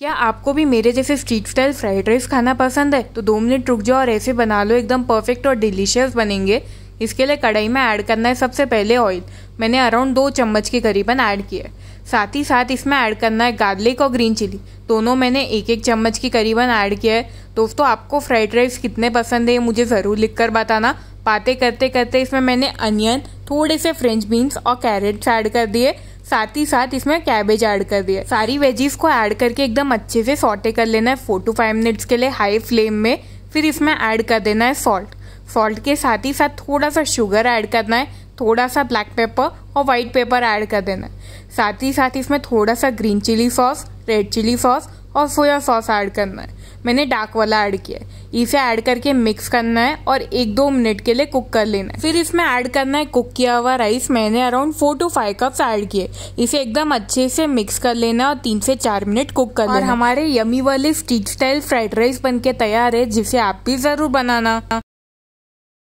क्या आपको भी मेरे जैसे स्ट्रीट स्टाइल फ्राइड राइस खाना पसंद है तो दो मिनट रुक जाओ और ऐसे बना लो एकदम परफेक्ट और डिलीशियस बनेंगे इसके लिए कढ़ाई में ऐड करना है सबसे पहले ऑयल मैंने अराउंड दो चम्मच के करीबन ऐड किया है साथ ही साथ इसमें ऐड करना है गार्लिक और ग्रीन चिली दोनों मैंने एक एक चम्मच के करीबन ऐड किया है दोस्तों आपको फ्राइड राइस कितने पसंद है मुझे ज़रूर लिख कर बताना बातें करते करते इसमें मैंने अनियन थोड़े से फ्रेंच बीन्स और कैरेट्स ऐड कर दिए साथ ही साथ इसमें कैबेज ऐड कर दिया सारी वेजीज को ऐड करके एकदम अच्छे से सोटे कर लेना है फोर टू फाइव मिनट्स के लिए हाई फ्लेम में फिर इसमें ऐड कर देना है सॉल्ट सॉल्ट के साथ ही साथ थोड़ा सा शुगर ऐड करना है थोड़ा सा ब्लैक पेपर और वाइट पेपर ऐड कर देना है साथ ही साथ इसमें थोड़ा सा green chilli sauce red chilli sauce और सोया सॉस ऐड करना है मैंने डाक वाला ऐड किया है इसे ऐड करके मिक्स करना है और एक दो मिनट के लिए कुक कर लेना है फिर इसमें ऐड करना है कुक किया हुआ राइस मैंने around four to five cups add किए इसे एकदम अच्छे से मिक्स कर लेना है और तीन से चार मिनट कुक कर और लेना हमारे यमी वाले स्टीच स्टाइल फ्राइड राइस बन के तैयार है जिसे आप भी जरूर बनाना